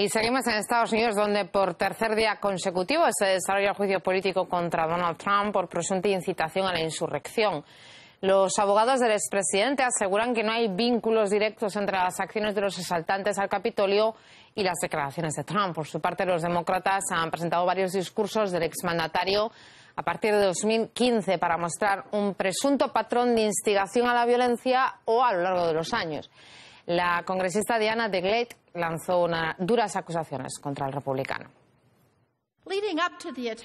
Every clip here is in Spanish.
Y seguimos en Estados Unidos, donde por tercer día consecutivo se desarrolla el juicio político contra Donald Trump por presunta incitación a la insurrección. Los abogados del expresidente aseguran que no hay vínculos directos entre las acciones de los asaltantes al Capitolio y las declaraciones de Trump. Por su parte, los demócratas han presentado varios discursos del exmandatario a partir de 2015 para mostrar un presunto patrón de instigación a la violencia o a lo largo de los años. La congresista Diana Glade lanzó duras acusaciones contra el republicano.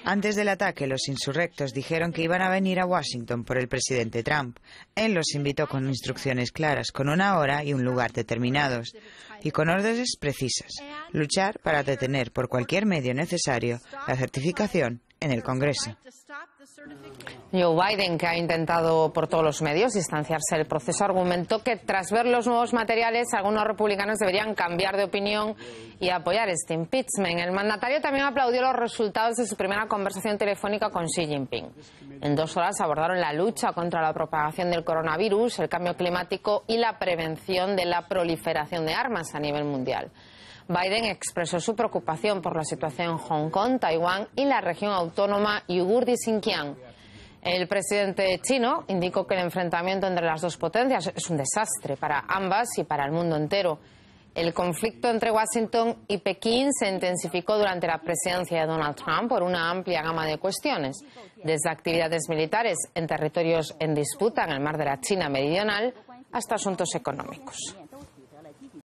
Antes del ataque, los insurrectos dijeron que iban a venir a Washington por el presidente Trump. Él los invitó con instrucciones claras, con una hora y un lugar determinados, y con órdenes precisas. Luchar para detener por cualquier medio necesario la certificación en el Congreso. Joe Biden, que ha intentado por todos los medios distanciarse del proceso, argumentó que tras ver los nuevos materiales, algunos republicanos deberían cambiar de opinión y apoyar este impeachment. El mandatario también aplaudió los resultados de su primera conversación telefónica con Xi Jinping. En dos horas abordaron la lucha contra la propagación del coronavirus, el cambio climático y la prevención de la proliferación de armas a nivel mundial. Biden expresó su preocupación por la situación en Hong Kong, Taiwán y la región autónoma Yugur de Xinjiang. El presidente chino indicó que el enfrentamiento entre las dos potencias es un desastre para ambas y para el mundo entero. El conflicto entre Washington y Pekín se intensificó durante la presidencia de Donald Trump por una amplia gama de cuestiones, desde actividades militares en territorios en disputa en el mar de la China meridional hasta asuntos económicos.